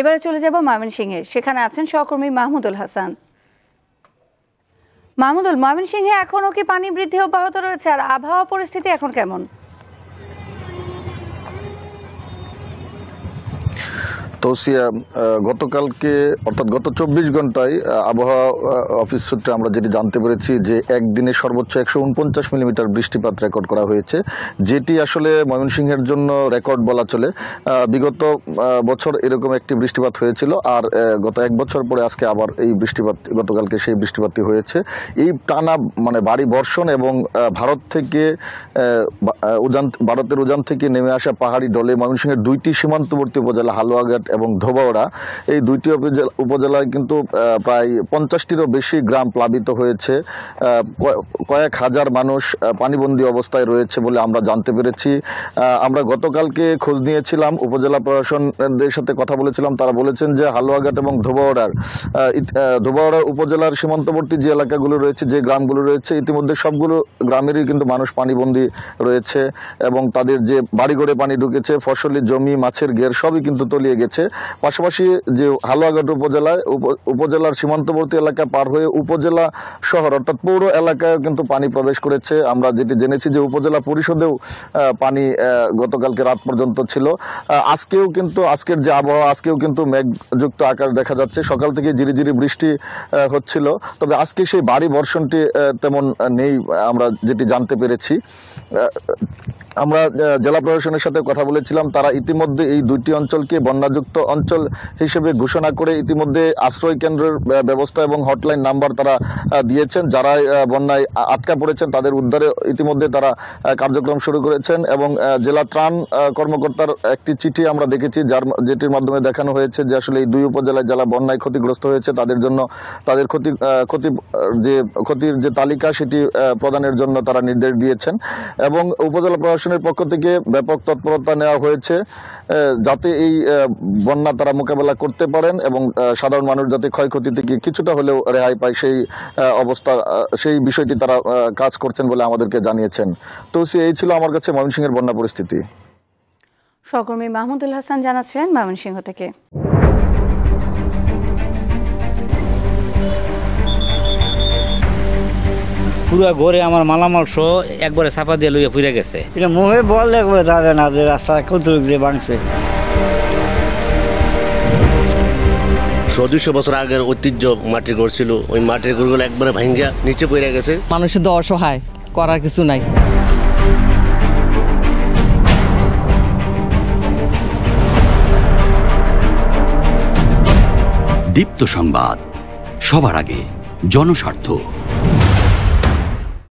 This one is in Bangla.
এবারে চলে যাব ময়মনসিংহে সেখানে আছেন সহকর্মী মাহমুদুল হাসান মাহমুদুল ময়মনসিংহে এখনও কি পানি বৃদ্ধি অব্যাহত রয়েছে আর আবহাওয়া পরিস্থিতি এখন কেমন তৌসিয়া গতকালকে অর্থাৎ গত চব্বিশ ঘন্টায় আবহাওয়া অফিস সূত্রে আমরা যেটি জানতে পেরেছি যে একদিনে সর্বোচ্চ একশো উনপঞ্চাশ মিলিমিটার বৃষ্টিপাত রেকর্ড করা হয়েছে যেটি আসলে ময়মনসিংহের জন্য রেকর্ড বলা চলে বিগত বছর এরকম একটি বৃষ্টিপাত হয়েছিল আর গত এক বছর পরে আজকে আবার এই বৃষ্টিপাত গতকালকে সেই বৃষ্টিপাতটি হয়েছে এই টানা মানে ভারী বর্ষণ এবং ভারত থেকে উজান ভারতের উজান থেকে নেমে আসা পাহাড়ি ডলে ময়মনসিংহের দুইটি সীমান্তবর্তী উপজেলা হালুয়াঘাট এবং ধোবাওড়া এই দুইটি উপজেলায় কিন্তু প্রায় পঞ্চাশটিরও বেশি গ্রাম প্লাবিত হয়েছে কয়েক হাজার মানুষ পানিবন্দী অবস্থায় রয়েছে বলে আমরা জানতে পেরেছি আমরা গতকালকে খোঁজ নিয়েছিলাম উপজেলা প্রশাসনদের সাথে কথা বলেছিলাম তারা বলেছেন যে হালুয়াঘাট এবং ধোবাওড়ার ধোবাওড়া উপজেলার সীমান্তবর্তী যে এলাকাগুলো রয়েছে যে গ্রামগুলো রয়েছে ইতিমধ্যে সবগুলো গ্রামেরই কিন্তু মানুষ পানিবন্দী রয়েছে এবং তাদের যে বাড়িঘরে পানি ঢুকেছে ফসলের জমি মাছের গের সবই কিন্তু তলিয়ে গেছে পাশাপাশি যে হালুয়াঘাট উপজেলায় উপজেলার সীমান্তবর্তী এলাকা পার হয়ে উপজেলা শহর অর্থাৎ পৌর এলাকায় কিন্তু পানি প্রবেশ করেছে আমরা যেটি জেনেছি যে উপজেলা পরিষদেও পানি গতকালকে রাত পর্যন্ত ছিল আজকেও কিন্তু আজকের যে আবহাওয়া আজকেও কিন্তু মেঘযুক্ত আকার দেখা যাচ্ছে সকাল থেকে ঝিরিঝিরি বৃষ্টি হচ্ছিল তবে আজকে সেই বাড়ি বর্ষণটি তেমন নেই আমরা যেটি জানতে পেরেছি আমরা জেলা প্রশাসনের সাথে কথা বলেছিলাম তারা ইতিমধ্যে এই দুইটি অঞ্চলকে বন্যাযুক্ত অঞ্চল হিসেবে ঘোষণা করে ইতিমধ্যে আশ্রয় কেন্দ্রের ব্যবস্থা এবং হটলাইন নাম্বার তারা দিয়েছেন যারা বন্যায় আটকা পড়েছেন তাদের উদ্ধারে ইতিমধ্যে তারা কার্যক্রম শুরু করেছেন এবং জেলা ত্রাণ কর্মকর্তার একটি চিঠি আমরা দেখেছি যার যেটির মাধ্যমে দেখানো হয়েছে যে আসলে এই দুই উপজেলায় যারা বন্যায় ক্ষতিগ্রস্ত হয়েছে তাদের জন্য তাদের ক্ষতি ক্ষতি যে ক্ষতির যে তালিকা সেটি প্রদানের জন্য তারা নির্দেশ দিয়েছেন এবং উপজেলা প্রশাসন প্রশাসনের পক্ষ থেকে ব্যাপক তৎপরতা নেওয়া হয়েছে যাতে এই বন্যা তারা মোকাবেলা করতে পারেন এবং সাধারণ মানুষ যাতে ক্ষয়ক্ষতি থেকে কিছুটা হলেও রেহাই পায় সেই অবস্থা সেই বিষয়টি তারা কাজ করছেন বলে আমাদেরকে জানিয়েছেন তো সে এই ছিল আমার কাছে ময়মনসিংহের বন্যা পরিস্থিতি সহকর্মী মাহমুদুল হাসান জানাচ্ছিলেন ময়মনসিংহ থেকে পুরো ঘরে আমার মালামাল সহ একবারে চাপা দিয়ে লইয়া পুড়ে গেছে এটা মুখে বল দেখবে যাবে না যে রাস্তা কতটুক যে ভাঙছে চোদ্দশো বছর আগের ঐতিহ্য মাটির ঘর ছিল ওই মাটির ঘরগুলো একবারে ভাঙ্গা নিচে পড়ে গেছে মানুষের তো অসহায় করার কিছু নাই দীপ্ত সংবাদ সবার আগে জনস্বার্থ